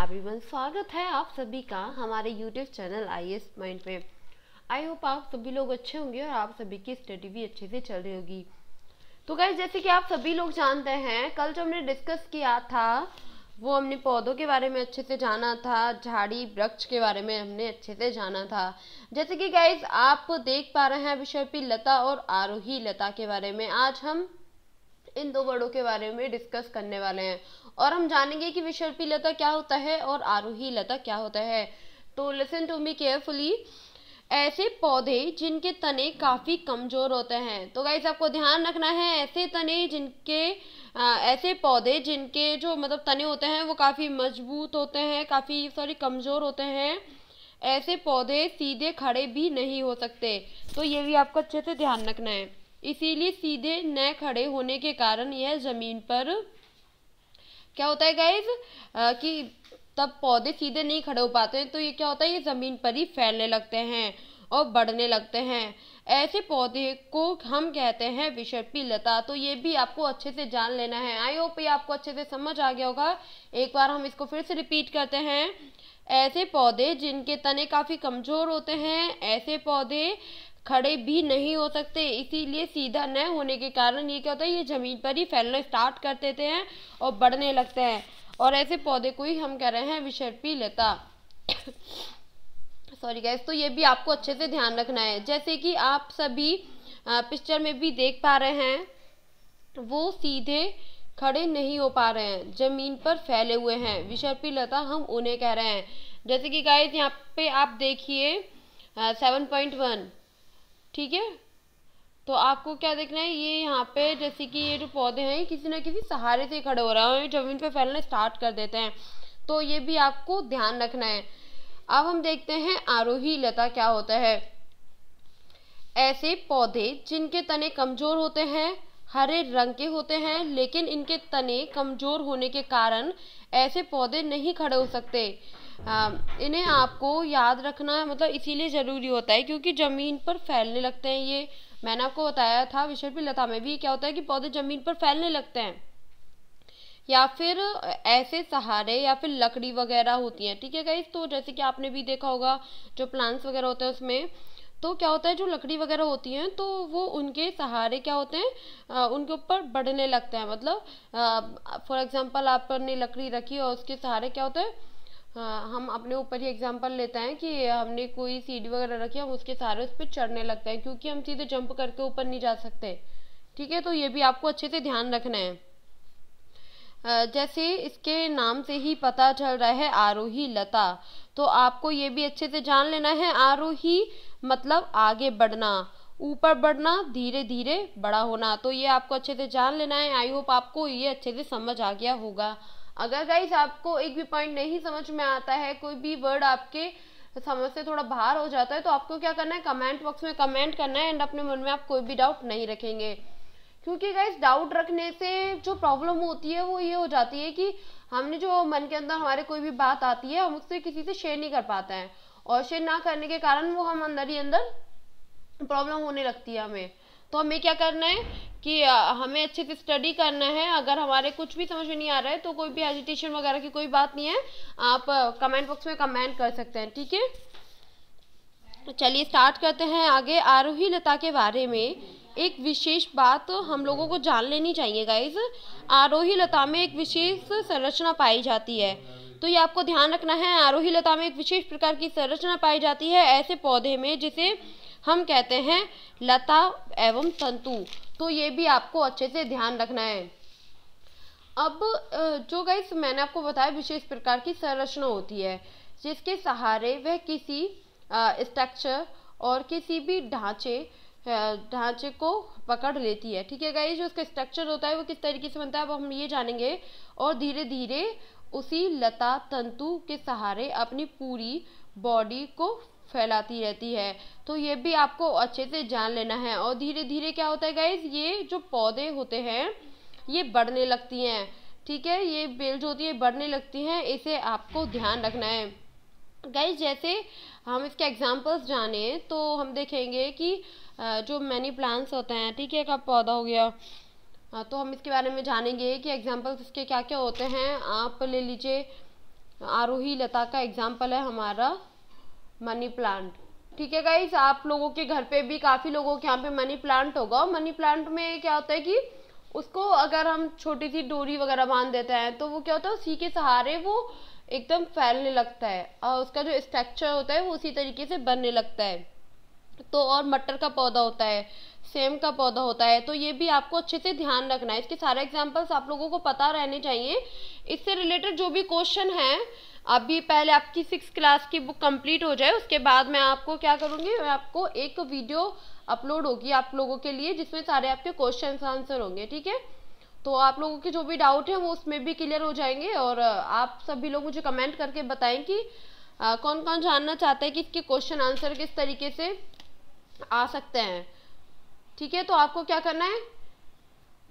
everyone स्वागत है आप सभी का हमारे YouTube channel I S mind पे आई होप आप सभी लोग अच्छे होंगे और आप सभी की स्टडी भी अच्छे से चल रही होगी तो गाइज जैसे कि आप सभी लोग जानते हैं कल जो हमने डिस्कस किया था वो हमने पौधों के बारे में अच्छे से जाना था झाड़ी वृक्ष के बारे में हमने अच्छे से जाना था जैसे कि गाइज आप देख पा रहे हैं विषय पी लता और आरोही लता के बारे में आज हम इन दो वर्डों के बारे में डिस्कस करने वाले हैं और हम जानेंगे कि विशर्पी लता क्या होता है और आरोही लता क्या होता है तो लिसन टू मी केयरफुली ऐसे पौधे जिनके तने काफ़ी कमज़ोर होते हैं तो गाइज आपको ध्यान रखना है ऐसे तने जिनके आ, ऐसे पौधे जिनके जो मतलब तने होते हैं वो काफ़ी मजबूत होते हैं काफ़ी सॉरी कमज़ोर होते हैं ऐसे पौधे सीधे खड़े भी नहीं हो सकते तो ये भी आपको अच्छे से ध्यान रखना है इसीलिए सीधे न खड़े होने के कारण यह ज़मीन पर क्या होता है गाइज कि तब पौधे सीधे नहीं खड़े हो पाते हैं तो ये क्या होता है ये ज़मीन पर ही फैलने लगते हैं और बढ़ने लगते हैं ऐसे पौधे को हम कहते हैं विषर्पी लता तो ये भी आपको अच्छे से जान लेना है आई होप ये आपको अच्छे से समझ आ गया होगा एक बार हम इसको फिर से रिपीट करते हैं ऐसे पौधे जिनके तने काफ़ी कमज़ोर होते हैं ऐसे पौधे खड़े भी नहीं हो सकते इसीलिए सीधा न होने के कारण ये क्या होता है ये ज़मीन पर ही फैलना स्टार्ट कर देते हैं और बढ़ने लगते हैं और ऐसे पौधे को ही हम कह रहे हैं विषर्पी लता सॉरी गैस तो ये भी आपको अच्छे से ध्यान रखना है जैसे कि आप सभी पिक्चर में भी देख पा रहे हैं वो सीधे खड़े नहीं हो पा रहे हैं ज़मीन पर फैले हुए हैं विषर्पी लता हम उन्हें कह रहे हैं जैसे कि गाइस यहाँ पे आप देखिए सेवन पॉइंट वन ठीक है तो आपको क्या देखना है ये यहाँ पे जैसे कि ये जो पौधे हैं किसी ना किसी सहारे से खड़े हो रहे हैं जमीन पे फैलना स्टार्ट कर देते हैं तो ये भी आपको ध्यान रखना है अब हम देखते हैं आरोही लता क्या होता है ऐसे पौधे जिनके तने कमजोर होते हैं हरे रंग के होते हैं लेकिन इनके तने कमजोर होने के कारण ऐसे पौधे नहीं खड़े हो सकते Um, इन्हें आपको याद रखना मतलब इसीलिए ज़रूरी होता है क्योंकि ज़मीन पर फैलने लगते हैं ये मैंने आपको बताया था विशर्पी लता में भी क्या होता है कि पौधे ज़मीन पर फैलने लगते हैं या फिर ऐसे सहारे या फिर लकड़ी वगैरह होती है ठीक है गाइज तो जैसे कि आपने भी देखा होगा जो प्लांट्स वगैरह होते हैं उसमें तो क्या होता है जो लकड़ी वगैरह होती हैं तो वो उनके सहारे क्या होते हैं उनके ऊपर बढ़ने लगते हैं मतलब फॉर एग्जांपल आपने लकड़ी रखी और उसके सहारे क्या होते हैं हाँ, हम अपने ऊपर ही एग्जांपल लेते हैं कि हमने कोई सीढ़ी वगैरह रखी हम उसके सहारे उस पर चढ़ने लगते हैं क्योंकि हम सीधे जंप करके ऊपर नहीं जा सकते ठीक है तो ये भी आपको अच्छे से ध्यान रखना है जैसे इसके नाम से ही पता चल रहा है आरोही लता तो आपको ये भी अच्छे से जान लेना है आरोही मतलब आगे बढ़ना ऊपर बढ़ना धीरे धीरे बड़ा होना तो ये आपको अच्छे से जान लेना है आई होप आपको ये अच्छे से समझ आ गया होगा अगर गाइज आपको एक भी पॉइंट नहीं समझ में आता है कोई भी वर्ड आपके समझ से थोड़ा बाहर हो जाता है तो आपको क्या करना है कमेंट बॉक्स में कमेंट करना है एंड अपने मन में आप कोई भी डाउट नहीं रखेंगे क्योंकि गाइज डाउट रखने से जो प्रॉब्लम होती है वो ये हो जाती है कि हमने जो मन के अंदर हमारे कोई भी बात आती है हम उससे किसी से शेयर नहीं कर पाते हैं और शेयर ना करने के कारण वो हम अंदर ही अंदर प्रॉब्लम होने लगती है हमें तो हमें क्या करना है कि हमें अच्छे से स्टडी करना है अगर हमारे कुछ भी समझ में नहीं आ रहा है तो कोई भी एजिटेशन वगैरह की कोई बात नहीं है आप कमेंट बॉक्स में कमेंट कर सकते हैं ठीक है तो चलिए स्टार्ट करते हैं आगे आरोही लता के बारे में एक विशेष बात हम लोगों को जान लेनी चाहिए गाइज आरोही लता में एक विशेष संरचना पाई जाती है तो ये आपको ध्यान रखना है आरोही लता में एक विशेष प्रकार की संरचना पाई जाती है ऐसे पौधे में जिसे हम कहते हैं लता एवं तंतु तो ये भी आपको अच्छे से ध्यान रखना है अब जो गई मैंने आपको बताया विशेष प्रकार की संरचना होती है जिसके सहारे वह किसी स्ट्रक्चर और किसी भी ढांचे ढांचे को पकड़ लेती है ठीक है गाइस जो उसका स्ट्रक्चर होता है वो किस तरीके से बनता है अब हम ये जानेंगे और धीरे धीरे उसी लता तंतु के सहारे अपनी पूरी बॉडी को फैलाती रहती है तो ये भी आपको अच्छे से जान लेना है और धीरे धीरे क्या होता है गाइज ये जो पौधे होते हैं ये बढ़ने लगती हैं ठीक है ये बेल जो होती है बढ़ने लगती हैं इसे आपको ध्यान रखना है गाइज जैसे हम इसके एग्जाम्पल्स जाने तो हम देखेंगे कि जो मैनी प्लांट्स होते हैं ठीक है कब पौधा हो गया तो हम इसके बारे में जानेंगे कि एग्जाम्पल्स इसके क्या क्या होते हैं आप ले लीजिए आरोही लता का एग्जाम्पल है हमारा मनी प्लांट ठीक है गाइस आप लोगों के घर पे भी काफ़ी लोगों के यहाँ पे मनी प्लांट होगा और मनी प्लांट में क्या होता है कि उसको अगर हम छोटी सी डोरी वगैरह बांध देते हैं तो वो क्या होता है उसी के सहारे वो एकदम फैलने लगता है और उसका जो स्ट्रक्चर होता है वो उसी तरीके से बनने लगता है तो और मटर का पौधा होता है सेम का पौधा होता है तो ये भी आपको अच्छे से ध्यान रखना है इसके सारे एग्जाम्पल्स आप लोगों को पता रहने चाहिए इससे रिलेटेड जो भी क्वेश्चन है अभी पहले आपकी सिक्स क्लास की बुक कंप्लीट हो जाए उसके बाद मैं आपको क्या करूँगी मैं आपको एक वीडियो अपलोड होगी आप लोगों के लिए जिसमें सारे आपके क्वेश्चन आंसर होंगे ठीक है तो आप लोगों के जो भी डाउट हैं वो उसमें भी क्लियर हो जाएंगे और आप सभी लोग मुझे कमेंट करके बताएं कि आ, कौन कौन जानना चाहता है कि इसके क्वेश्चन आंसर किस तरीके से आ सकते हैं ठीक है तो आपको क्या करना है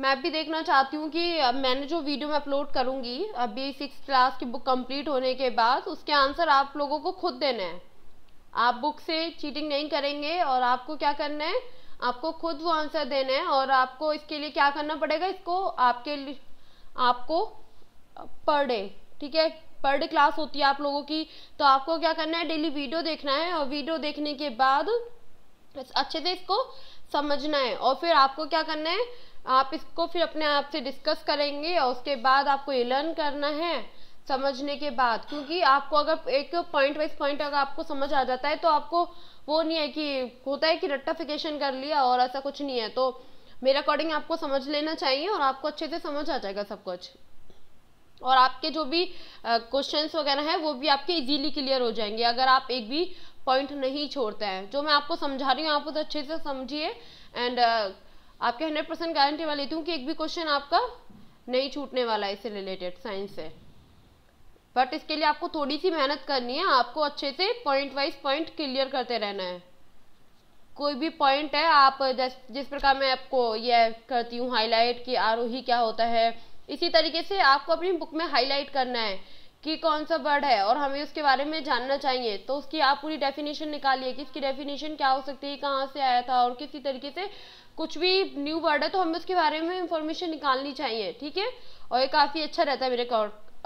मैं भी देखना चाहती हूँ कि मैंने जो वीडियो में अपलोड करूँगी अभी सिक्स क्लास की बुक कंप्लीट होने के बाद उसके आंसर आप लोगों को खुद देना है आप बुक से चीटिंग नहीं करेंगे और आपको क्या करना है आपको खुद वो आंसर देना है और आपको इसके लिए क्या करना पड़ेगा इसको आपके लिए आपको पर डे ठीक है पर डे क्लास होती है आप लोगों की तो आपको क्या करना है डेली वीडियो देखना है और वीडियो देखने के बाद अच्छे से इसको समझना है और फिर आपको क्या करना है आप इसको फिर अपने आप से डिस्कस करेंगे और उसके बाद आपको ये लर्न करना है समझने के बाद क्योंकि आपको अगर एक पॉइंट वाइज पॉइंट अगर आपको समझ आ जाता है तो आपको वो नहीं है कि होता है कि रट्टाफिकेशन कर लिया और ऐसा कुछ नहीं है तो मेरे अकॉर्डिंग आपको समझ लेना चाहिए और आपको अच्छे से समझ आ जाएगा सब कुछ और आपके जो भी क्वेश्चंस वगैरह हैं वो भी आपके इजीली क्लियर हो जाएंगे अगर आप एक भी पॉइंट नहीं छोड़ता है जो मैं आपको समझा रही हूँ आप उस अच्छे से समझिए एंड uh, आपके हंड्रेड परसेंट गारंटी वाली हूँ कि एक भी क्वेश्चन आपका नहीं छूटने वाला है इससे रिलेटेड साइंस से बट इसके लिए आपको थोड़ी सी मेहनत करनी है आपको अच्छे से पॉइंट वाइज पॉइंट क्लियर करते रहना है कोई भी पॉइंट है आप जिस जिस प्रकार मैं आपको ये करती हूँ हाईलाइट कि आरोही क्या होता है इसी तरीके से आपको अपनी बुक में हाईलाइट करना है कि कौन सा वर्ड है और हमें उसके बारे में जानना चाहिए तो उसकी आप पूरी डेफिनेशन निकालिए कि इसकी डेफिनेशन क्या हो सकती है कहाँ से आया था और किसी तरीके से कुछ भी न्यू वर्ड है तो हमें उसके बारे में इंफॉर्मेशन निकालनी चाहिए ठीक है और ये काफ़ी अच्छा रहता है मेरे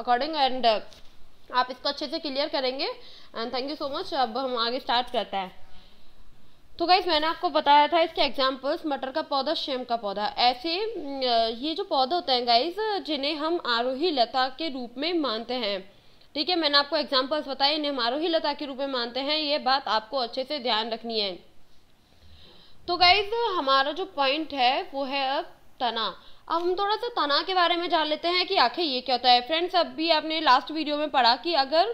अकॉर्डिंग एंड आप इसको अच्छे से क्लियर करेंगे and thank you so much अब हम आगे स्टार्ट करते हैं तो गाइज मैंने आपको बताया था इसके एग्जाम्पल्स मटर का पौधा शेम का पौधा ऐसे ये जो पौधे होते हैं गाइज जिन्हें हम आरोही लता के रूप में मानते हैं ठीक है मैंने आपको एग्जाम्पल्स बताए इन्हें हम आरोही लता के रूप में मानते हैं ये बात आपको अच्छे से ध्यान रखनी है तो गाइज हमारा जो पॉइंट है वो है अब तना अब हम थोड़ा सा तना के बारे में जान लेते हैं कि आखिर ये क्या होता है फ्रेंड्स अब भी आपने लास्ट वीडियो में पढ़ा कि अगर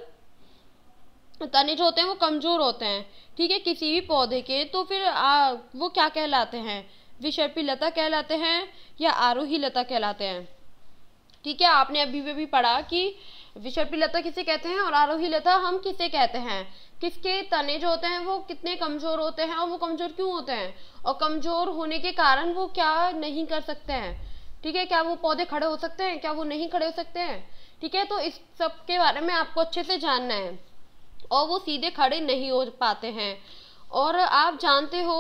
तनिज होते हैं वो कमज़ोर होते हैं ठीक है किसी भी पौधे के तो फिर आ, वो क्या कहलाते हैं विषर्पी लता कहलाते हैं या आरोही लता कहलाते हैं ठीक है आपने अभी भी, भी पढ़ा कि विषर्पी लता किसे कहते हैं और आरोही लता हम किसे कहते हैं किसके तने जो होते हैं वो कितने कमज़ोर होते हैं और वो कमज़ोर क्यों होते हैं और कमज़ोर होने के कारण वो क्या नहीं कर सकते हैं ठीक है क्या वो पौधे खड़े हो सकते हैं क्या वो नहीं खड़े हो सकते हैं ठीक है तो इस सब के बारे में आपको अच्छे से जानना है और वो सीधे खड़े नहीं हो पाते हैं और आप जानते हो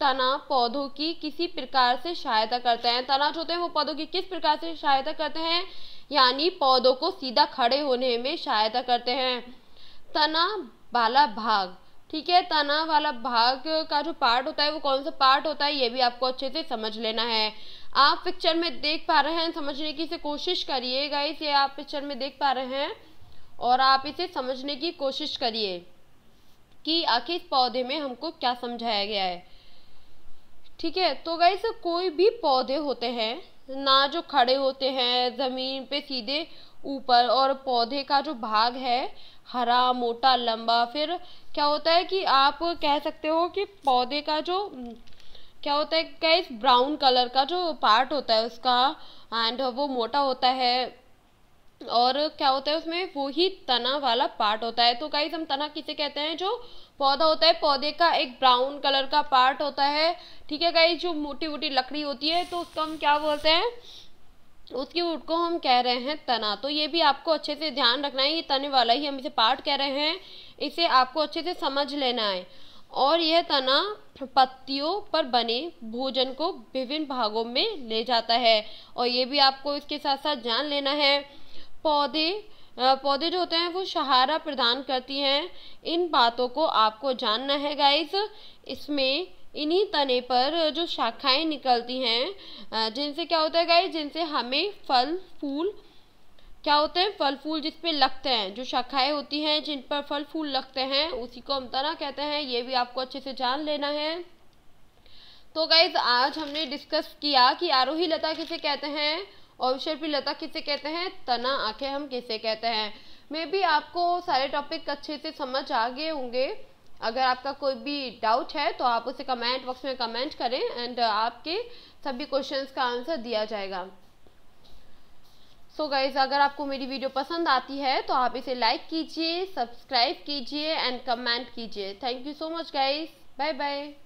तना पौधों की किसी प्रकार से सहायता करते हैं तना जो होते हैं वो पौधों की किस प्रकार से सहायता करते हैं यानी पौधों को सीधा खड़े होने में सहायता करते हैं तना वाला भाग ठीक है तना वाला भाग का जो पार्ट होता है वो कौन सा पार्ट होता है ये भी आपको अच्छे से समझ लेना है आप पिक्चर में देख पा रहे हैं समझने की से कोशिश करिएगा इसे आप पिक्चर में देख पा रहे हैं और आप इसे समझने की कोशिश करिए कि आखिर इस पौधे में हमको क्या समझाया गया है ठीक है तो गाइस कोई भी पौधे होते हैं ना जो खड़े होते हैं ज़मीन पे सीधे ऊपर और पौधे का जो भाग है हरा मोटा लंबा फिर क्या होता है कि आप कह सकते हो कि पौधे का जो क्या होता है क्या इस ब्राउन कलर का जो पार्ट होता है उसका एंड वो मोटा होता है और क्या होता है उसमें वो ही तना वाला पार्ट होता है तो गाइज हम तना किसे कहते हैं जो पौधा होता है पौधे का एक ब्राउन कलर का पार्ट होता है ठीक है गाइज जो मोटी मोटी लकड़ी होती है तो उसको हम क्या बोलते हैं उसकी ऊट को हम कह रहे हैं तना तो ये भी आपको अच्छे से ध्यान रखना है ये तने वाला ही हम इसे पार्ट कह रहे हैं इसे आपको अच्छे से समझ लेना है और यह तना पत्तियों पर बने भोजन को विभिन्न भागों में ले जाता है और ये भी आपको इसके साथ साथ जान लेना है पौधे पौधे जो होते हैं वो सहारा प्रदान करती हैं इन बातों को आपको जानना है गाइज इसमें इन्हीं तने पर जो शाखाएं निकलती हैं जिनसे क्या होता है गाइज जिनसे हमें फल फूल क्या होते हैं फल फूल जिस पे लगते हैं जो शाखाएं होती हैं जिन पर फल फूल लगते हैं उसी को हम तना कहते हैं ये भी आपको अच्छे से जान लेना है तो गाइज आज हमने डिस्कस किया कि आरोही लता किसे कहते हैं लता किसे कहते हैं तना आंखें हम किसे कहते हैं मे भी आपको सारे टॉपिक अच्छे से समझ आ गए होंगे अगर आपका कोई भी डाउट है तो आप उसे कमेंट बॉक्स में कमेंट करें एंड आपके सभी क्वेश्चंस का आंसर दिया जाएगा सो so गाइज अगर आपको मेरी वीडियो पसंद आती है तो आप इसे लाइक कीजिए सब्सक्राइब कीजिए एंड कमेंट कीजिए thank you so much guys bye bye